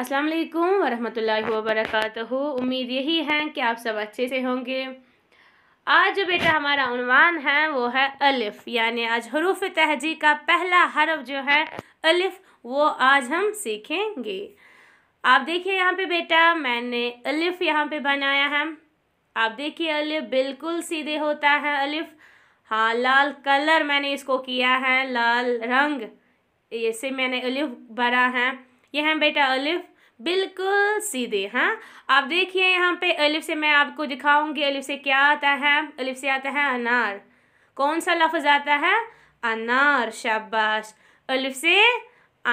अस्सलाम वालेकुम वरहमतुल्लाहि उम्मीद यही है कि आप सब अच्छे से होंगे आज जो बेटा हमारा अनवान है वो है अलिफ़ यानी आज हरूफ तहजी का पहला हरफ जो है अलिफ़ वो आज हम सीखेंगे आप देखिए यहाँ पे बेटा मैंने अलिफ़ यहाँ पे बनाया है आप देखिए अलिफ़ बिल्कुल सीधे होता है अलिफ़ हाँ लाल कलर मैंने इसको किया है लाल रंग इसे मैंने अलिफ़ भरा है ये हैं बेटा अलिफ बिल्कुल सीधे हाँ आप देखिए यहाँ पे अलिफ से मैं आपको दिखाऊंगी अलिफ से क्या आता है अलिफ से आता है अनार कौन सा लफ्ज़ आता है अनार शाबाश अलिफ से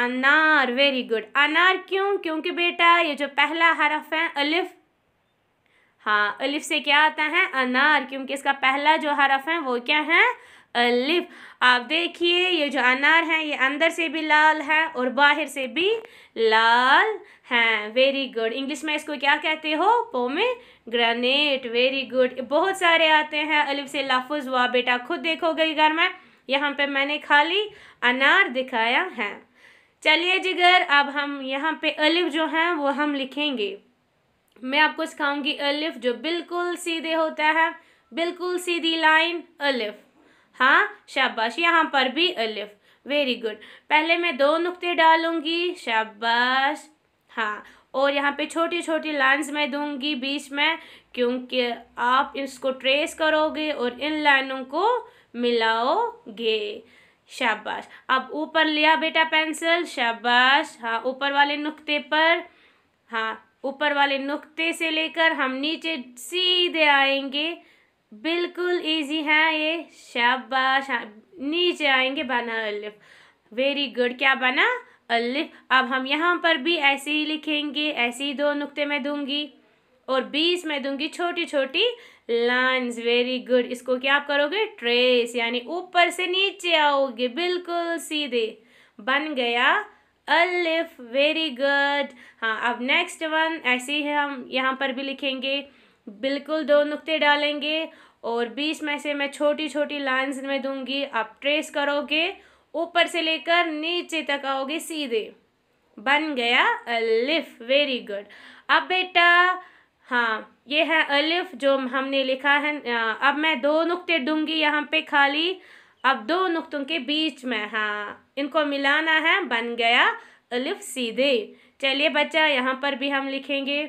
अनार वेरी गुड अनार क्यों क्योंकि बेटा ये जो पहला हरफ है अलिफ हाँ अलिफ से क्या आता है अनार क्योंकि इसका पहला जो हरफ है वो क्या है अलिफ आप देखिए ये जो अनार हैं ये अंदर से भी लाल है और बाहर से भी लाल हैं वेरी गुड इंग्लिश में इसको क्या कहते हो पोमे ग्रेनेट वेरी गुड बहुत सारे आते हैं अलिफ से लफुज हुआ बेटा खुद देखोगे घर में यहाँ पे मैंने खाली अनार दिखाया है चलिए जिगर अब हम यहाँ पे अलिफ जो हैं वो हम लिखेंगे मैं आपको सिखाऊंगी अलिफ जो बिल्कुल सीधे होता है बिल्कुल सीधी लाइन अलिफ हाँ शाबाश यहाँ पर भी अलिफ वेरी गुड पहले मैं दो नुक्ते डालूंगी शाबाश हाँ और यहाँ पे छोटी छोटी लाइंस मैं दूंगी बीच में क्योंकि आप इसको ट्रेस करोगे और इन लाइनों को मिलाओगे शाबाश अब ऊपर लिया बेटा पेंसिल शाबाश हाँ ऊपर वाले नुक्ते पर हाँ ऊपर वाले नुक्ते से लेकर हम नीचे सीधे आएंगे बिल्कुल इजी है ये शाबाश नीचे आएंगे बना अलिफ वेरी गुड क्या बना अलिफ अब हम यहाँ पर भी ऐसे ही लिखेंगे ऐसे ही दो नुक्ते में दूंगी और बीस में दूंगी छोटी छोटी लाइंस वेरी गुड इसको क्या आप करोगे ट्रेस यानी ऊपर से नीचे आओगे बिल्कुल सीधे बन गया अलिफ वेरी गुड हाँ अब नेक्स्ट वन ऐसे ही हम यहाँ पर भी लिखेंगे बिल्कुल दो नुक्ते डालेंगे और बीच में से मैं छोटी छोटी लाइंस में दूंगी आप ट्रेस करोगे ऊपर से लेकर नीचे तक आओगे सीधे बन गया अलिफ वेरी गुड अब बेटा हाँ ये है अलिफ जो हमने लिखा है अब मैं दो नुक्ते दूंगी यहाँ पे खाली अब दो नुक्तों के बीच में हाँ इनको मिलाना है बन गया अलिफ सीधे चलिए बच्चा यहाँ पर भी हम लिखेंगे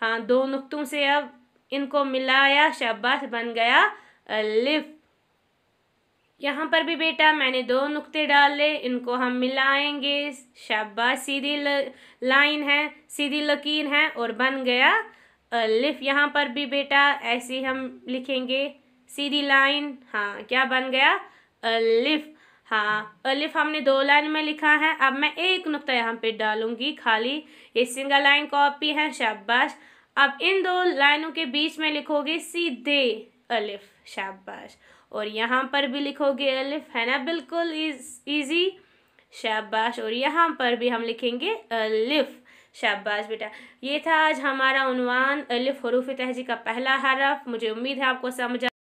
हाँ दो नुक्तों से अब इनको मिलाया शाबाश बन गया लिफ यहाँ पर भी बेटा मैंने दो नुक्ते डाले इनको हम मिलाएंगे शाबाश सीधी लाइन है सीधी लकीर है और बन गया लिफ यहाँ पर भी बेटा ऐसे हम लिखेंगे सीधी लाइन हाँ क्या बन गया अलिफ हाँ अलिफ हमने दो लाइन में लिखा है अब मैं एक नुक्ता यहाँ पे डालूंगी खाली ये सिंगल लाइन कॉपी है शाबाश अब इन दो लाइनों के बीच में लिखोगे सीधे अलिफ शाबाश और यहाँ पर भी लिखोगे अलिफ है ना बिल्कुल ईजी शाबाश और यहाँ पर भी हम लिखेंगे अलिफ शाबाश बेटा ये था आज हमारा उनवान अलिफ हरूफ तहजी का पहला हरफ मुझे उम्मीद है आपको समझा